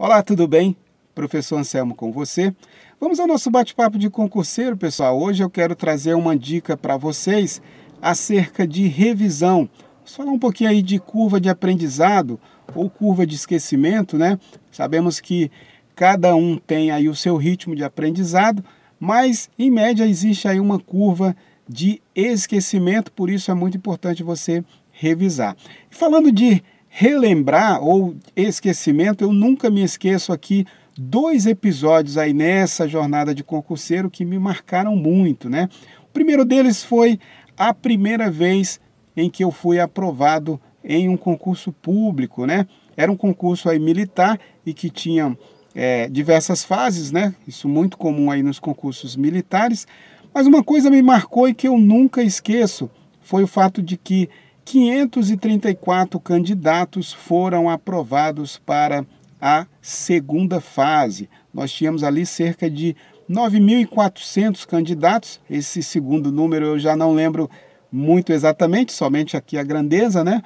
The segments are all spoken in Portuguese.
Olá, tudo bem? Professor Anselmo com você. Vamos ao nosso bate-papo de concurseiro, pessoal. Hoje eu quero trazer uma dica para vocês acerca de revisão. Vamos falar um pouquinho aí de curva de aprendizado ou curva de esquecimento, né? Sabemos que cada um tem aí o seu ritmo de aprendizado, mas em média existe aí uma curva de esquecimento, por isso é muito importante você revisar. E falando de relembrar ou esquecimento, eu nunca me esqueço aqui dois episódios aí nessa jornada de concurseiro que me marcaram muito, né? O primeiro deles foi a primeira vez em que eu fui aprovado em um concurso público, né? Era um concurso aí militar e que tinha é, diversas fases, né? Isso muito comum aí nos concursos militares. Mas uma coisa me marcou e que eu nunca esqueço foi o fato de que 534 candidatos foram aprovados para a segunda fase. Nós tínhamos ali cerca de 9.400 candidatos. Esse segundo número eu já não lembro muito exatamente, somente aqui a grandeza, né?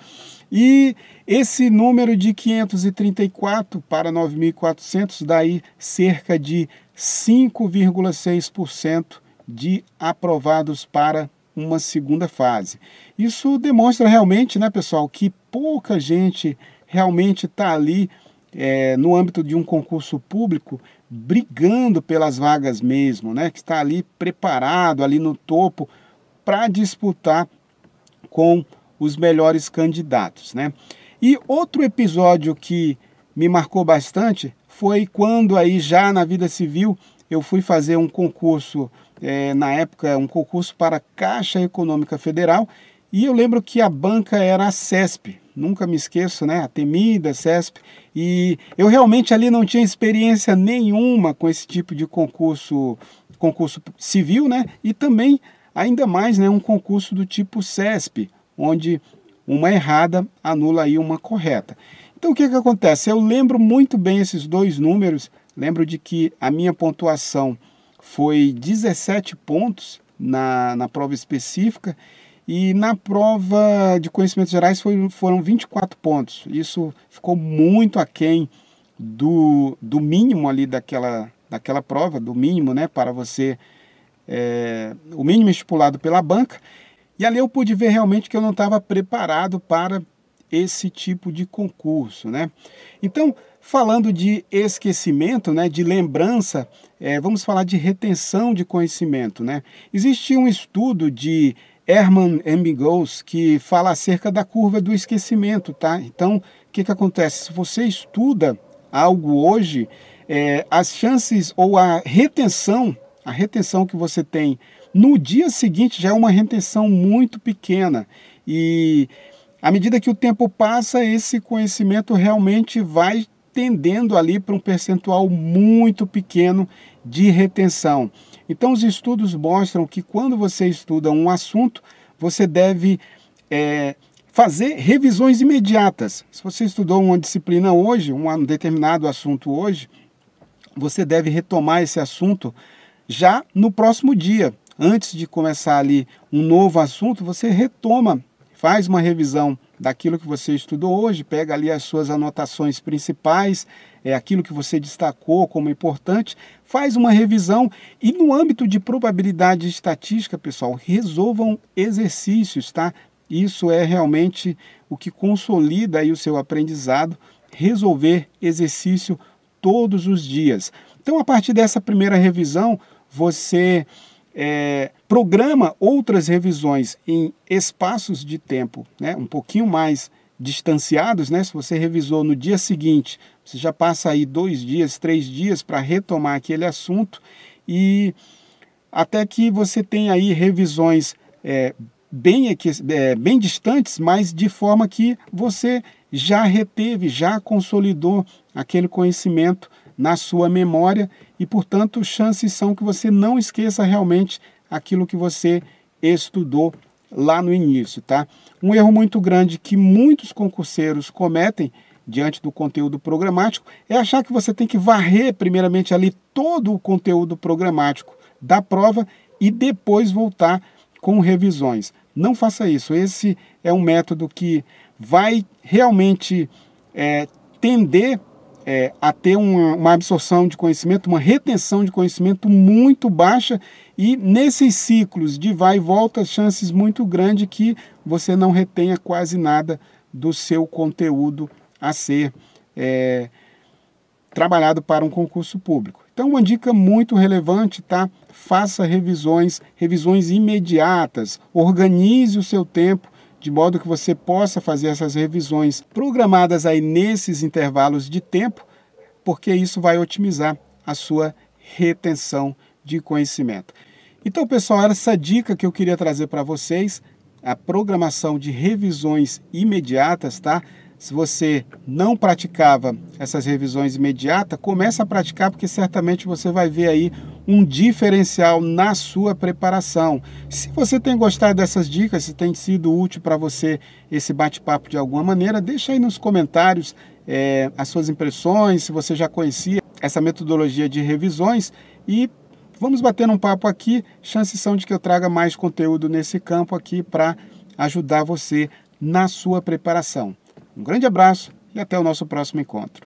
E esse número de 534 para 9.400 daí cerca de 5,6% de aprovados para uma segunda fase. Isso demonstra realmente, né, pessoal, que pouca gente realmente está ali é, no âmbito de um concurso público brigando pelas vagas mesmo, né, que está ali preparado, ali no topo, para disputar com os melhores candidatos, né. E outro episódio que me marcou bastante foi quando aí já na vida civil eu fui fazer um concurso é, na época, um concurso para a Caixa Econômica Federal. E eu lembro que a banca era a CESP, nunca me esqueço, né? A temida CESP. E eu realmente ali não tinha experiência nenhuma com esse tipo de concurso, concurso civil, né? E também, ainda mais, né, um concurso do tipo CESP, onde uma errada anula aí uma correta. Então o que, que acontece? Eu lembro muito bem esses dois números, lembro de que a minha pontuação foi 17 pontos na, na prova específica e na prova de conhecimentos gerais foi, foram 24 pontos. Isso ficou muito aquém do, do mínimo ali daquela, daquela prova, do mínimo né, para você, é, o mínimo estipulado pela banca. E ali eu pude ver realmente que eu não estava preparado para esse tipo de concurso, né? Então, falando de esquecimento, né, de lembrança, é, vamos falar de retenção de conhecimento, né? Existe um estudo de Herman Amigos que fala acerca da curva do esquecimento, tá? Então, o que, que acontece? Se você estuda algo hoje, é, as chances ou a retenção, a retenção que você tem no dia seguinte já é uma retenção muito pequena. E à medida que o tempo passa, esse conhecimento realmente vai tendendo ali para um percentual muito pequeno de retenção. Então, os estudos mostram que quando você estuda um assunto, você deve é, fazer revisões imediatas. Se você estudou uma disciplina hoje, um determinado assunto hoje, você deve retomar esse assunto já no próximo dia. Antes de começar ali um novo assunto, você retoma faz uma revisão daquilo que você estudou hoje, pega ali as suas anotações principais, é aquilo que você destacou como importante, faz uma revisão e no âmbito de probabilidade estatística, pessoal, resolvam exercícios, tá? Isso é realmente o que consolida aí o seu aprendizado, resolver exercício todos os dias. Então, a partir dessa primeira revisão, você é, programa outras revisões em espaços de tempo né, um pouquinho mais distanciados, né? Se você revisou no dia seguinte, você já passa aí dois dias, três dias para retomar aquele assunto e até que você tenha aí revisões é, bem, é, bem distantes, mas de forma que você já reteve, já consolidou aquele conhecimento na sua memória e, portanto, chances são que você não esqueça realmente aquilo que você estudou lá no início, tá? Um erro muito grande que muitos concurseiros cometem diante do conteúdo programático é achar que você tem que varrer primeiramente ali todo o conteúdo programático da prova e depois voltar com revisões. Não faça isso. Esse é um método que vai realmente é, tender é, a ter uma, uma, absorção de conhecimento, uma retenção de conhecimento muito baixa e nesses ciclos de vai e volta, chances muito grande que você não retenha quase nada do seu conteúdo a ser é, trabalhado para um concurso público. Então, uma dica muito relevante, tá? Faça revisões, revisões imediatas, organize o seu tempo de modo que você possa fazer essas revisões programadas aí nesses intervalos de tempo, porque isso vai otimizar a sua retenção de conhecimento. Então, pessoal, essa dica que eu queria trazer para vocês, a programação de revisões imediatas, tá? se você não praticava essas revisões imediatas, começa a praticar porque certamente você vai ver aí um diferencial na sua preparação. Se você tem gostado dessas dicas, se tem sido útil para você esse bate-papo de alguma maneira, deixa aí nos comentários é, as suas impressões, se você já conhecia essa metodologia de revisões e vamos bater um papo aqui. Chances são de que eu traga mais conteúdo nesse campo aqui para ajudar você na sua preparação. Um grande abraço e até o nosso próximo encontro.